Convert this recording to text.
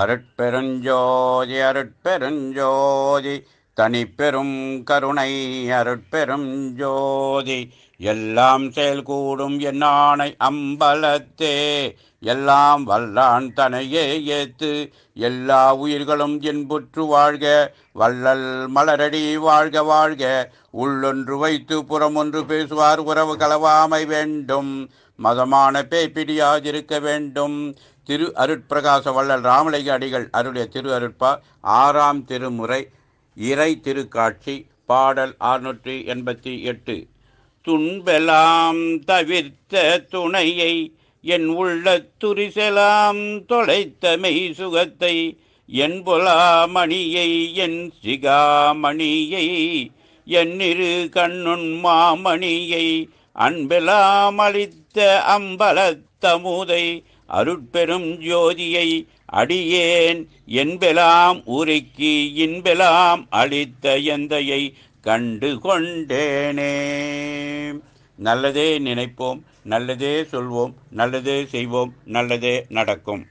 அருட்பெருஞ்சோதி அருட்பெருஞ்சோதி பெரும் கருணை அருட்பெரும் ஜோதி எல்லாம் செயல் கூடும் என் ஆணை அம்பலத்தே எல்லாம் வல்லான் தனையே ஏத்து எல்லா உயிர்களும் என்புற்று வாழ்க வள்ளல் மலரடி வாழ்க வாழ்க உள்ளொன்று வைத்து புறமொன்று பேசுவார் உறவு கலவாமை வேண்டும் மதமான பேய்பிடியாதிருக்க வேண்டும் திரு அருட்பிரகாச வள்ளல் ராமலிங்க அடிகள் அருடைய திரு அருட்பா ஆறாம் திருமுறை இறை திருக்காட்சி பாடல் அறுநூற்றி எண்பத்தி எட்டு துன்பெலாம் தவிர்த்த துணையை என் உள்ள துரிசெலாம் தொலைத்த மெய் சுகத்தை என் புலாமணியை என் சிகாமணியை என்னிரு கண்ணுண் மாமணியை அன்பெலாம் அளித்த அம்பலத்தமுதை அருட்பெரும் ஜோதியை அடியேன் என்பெலாம் உருக்கி இன்பெலாம் அளித்த எந்தையை கண்டு கொண்டேனே நல்லதே நினைப்போம் நல்லதே சொல்வோம் நல்லதே செய்வோம் நல்லதே நடக்கும்